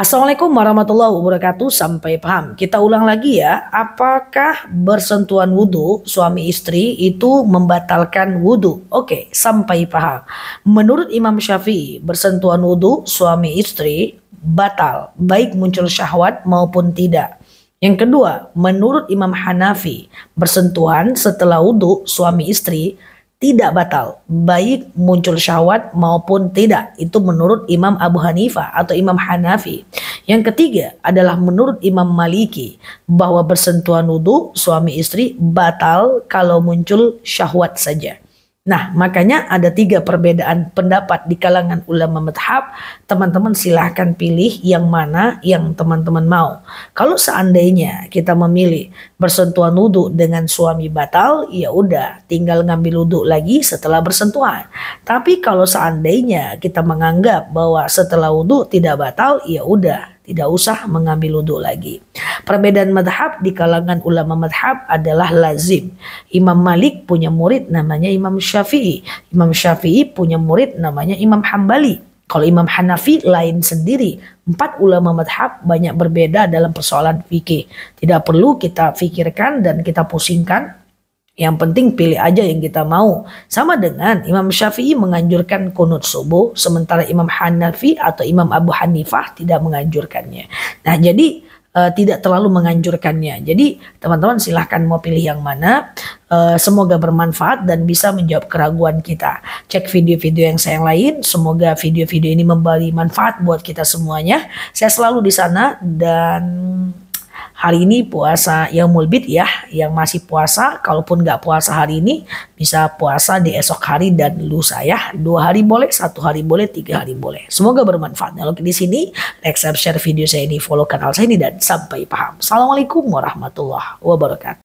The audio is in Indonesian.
Assalamualaikum warahmatullahi wabarakatuh. Sampai paham. Kita ulang lagi ya. Apakah bersentuhan wudhu suami istri itu membatalkan wudhu? Oke, sampai paham. Menurut Imam Syafi'i, bersentuhan wudhu suami istri batal. Baik muncul syahwat maupun tidak. Yang kedua, menurut Imam Hanafi, bersentuhan setelah wudhu suami istri tidak batal baik muncul syahwat maupun tidak itu menurut Imam Abu Hanifah atau Imam Hanafi yang ketiga adalah menurut Imam Maliki bahwa bersentuhan wudhu suami istri batal kalau muncul syahwat saja Nah, makanya ada tiga perbedaan pendapat di kalangan ulama madhab. Teman-teman silahkan pilih yang mana yang teman-teman mau. Kalau seandainya kita memilih bersentuhan wudhu dengan suami batal, ya udah tinggal ngambil wudhu lagi setelah bersentuhan. Tapi kalau seandainya kita menganggap bahwa setelah wudhu tidak batal, ya udah tidak usah mengambil wudhu lagi. Perbedaan madhab di kalangan ulama madhab adalah lazim. Imam Malik punya murid namanya Imam Syafi'i. Imam Syafi'i punya murid namanya Imam Hambali. Kalau Imam Hanafi lain sendiri. Empat ulama madhab banyak berbeda dalam persoalan fikih. Tidak perlu kita pikirkan dan kita pusingkan. Yang penting pilih aja yang kita mau. Sama dengan Imam Syafi'i menganjurkan kunut subuh, sementara Imam Hanafi atau Imam Abu Hanifah tidak menganjurkannya. Nah jadi uh, tidak terlalu menganjurkannya. Jadi teman-teman silahkan mau pilih yang mana. Uh, semoga bermanfaat dan bisa menjawab keraguan kita. Cek video-video yang saya yang lain. Semoga video-video ini memberi manfaat buat kita semuanya. Saya selalu di sana dan hari ini puasa yang mulbit ya, yang masih puasa, kalaupun nggak puasa hari ini, bisa puasa di esok hari dan lusa ya. Dua hari boleh, satu hari boleh, tiga hari boleh. Semoga bermanfaat. Nah, Kalau di sini, like, share video saya ini, follow kanal saya ini, dan sampai paham. Assalamualaikum warahmatullahi wabarakatuh.